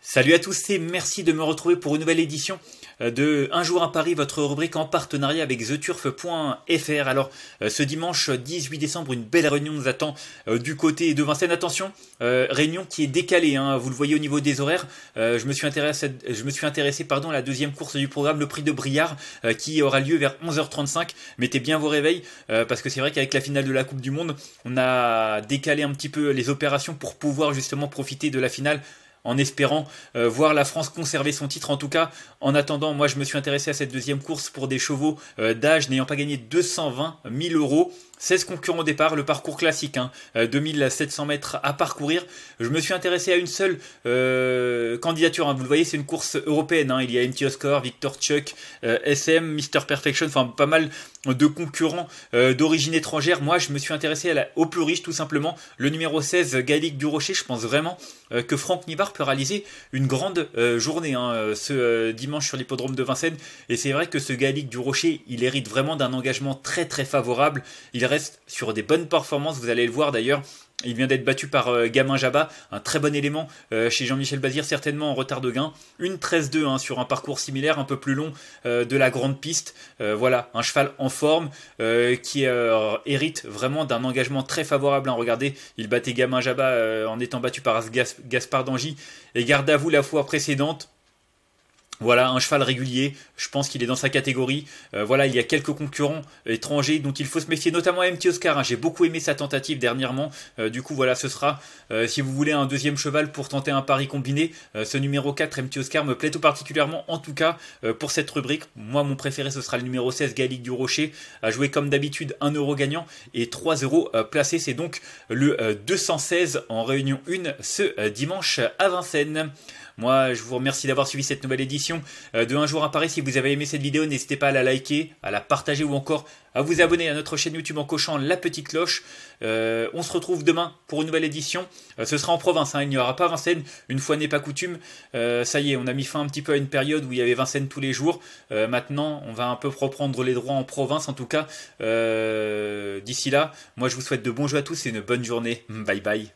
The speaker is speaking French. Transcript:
Salut à tous et merci de me retrouver pour une nouvelle édition euh, de Un jour à Paris, votre rubrique en partenariat avec theturf.fr. Alors euh, ce dimanche 18 décembre, une belle réunion nous attend euh, du côté de Vincennes. Attention, réunion qui est décalée, hein, vous le voyez au niveau des horaires. je me suis intéressé, je me suis intéressé pardon, à la deuxième course du programme, le prix de Briard, qui aura lieu vers 11h35. Mettez bien vos réveils, parce que c'est vrai qu'avec la finale de la Coupe du Monde, on a décalé un petit peu les opérations pour pouvoir justement profiter de la finale en espérant euh, voir la France conserver son titre. En tout cas, en attendant, moi je me suis intéressé à cette deuxième course pour des chevaux euh, d'âge n'ayant pas gagné 220 000 euros. 16 concurrents au départ, le parcours classique, 2700 hein. euh, mètres à parcourir. Je me suis intéressé à une seule euh, candidature. Hein. Vous le voyez, c'est une course européenne. Hein. Il y a MT Score, Victor Chuck, euh, SM, Mr Perfection, enfin pas mal de concurrents d'origine étrangère. Moi, je me suis intéressé à au plus riche, tout simplement. Le numéro 16, du Rocher, Je pense vraiment que Franck Nivard peut réaliser une grande journée ce dimanche sur l'hippodrome de Vincennes. Et c'est vrai que ce du Rocher il hérite vraiment d'un engagement très très favorable. Il reste sur des bonnes performances. Vous allez le voir d'ailleurs. Il vient d'être battu par euh, Gamin Jabba, un très bon élément euh, chez Jean-Michel Bazir, certainement en retard de gain. Une 13-2 hein, sur un parcours similaire, un peu plus long euh, de la grande piste. voilà, un cheval en forme qui hérite vraiment d'un engagement très favorable. Hein, regardez, il battait Gamin Jabba en étant battu par Gaspard d'Angy. Et garde à vous la fois précédente voilà, un cheval régulier, je pense qu'il est dans sa catégorie. Euh, voilà, il y a quelques concurrents étrangers dont il faut se méfier, notamment MT Oscar. Hein. J'ai beaucoup aimé sa tentative dernièrement. Euh, du coup, voilà, ce sera, euh, si vous voulez, un deuxième cheval pour tenter un pari combiné. ce numéro 4, MT Oscar, me plaît tout particulièrement, en tout cas, pour cette rubrique. Moi, mon préféré, ce sera le numéro 16, Gallic du Rocher, à jouer comme d'habitude un euro gagnant et 3 euros placés. C'est donc le 216 en réunion 1 ce dimanche à Vincennes. Moi, je vous remercie d'avoir suivi cette nouvelle édition euh, de Un jour à Paris. Si vous avez aimé cette vidéo, n'hésitez pas à la liker, à la partager ou encore à vous abonner à notre chaîne YouTube en cochant la petite cloche. Euh, on se retrouve demain pour une nouvelle édition. Euh, ce sera en province, hein. il n'y aura pas Vincennes, une fois n'est pas coutume. ça y est, on a mis fin un petit peu à une période où il y avait Vincennes tous les jours. maintenant, on va un peu reprendre les droits en province, en tout cas. D'ici là, moi je vous souhaite de bons jeux à tous et une bonne journée. Bye bye.